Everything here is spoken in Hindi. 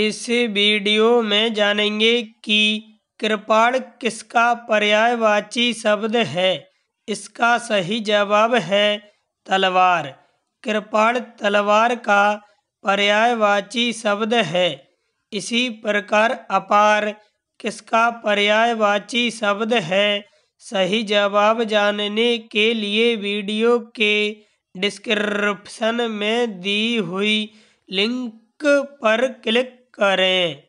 इस वीडियो में जानेंगे कि कृपाण किसका पर्यायवाची शब्द है इसका सही जवाब है तलवार कृपाण तलवार का पर्यायवाची शब्द है इसी प्रकार अपार किसका पर्यायवाची शब्द है सही जवाब जानने के लिए वीडियो के डिस्क्रिप्शन में दी हुई लिंक पर क्लिक करें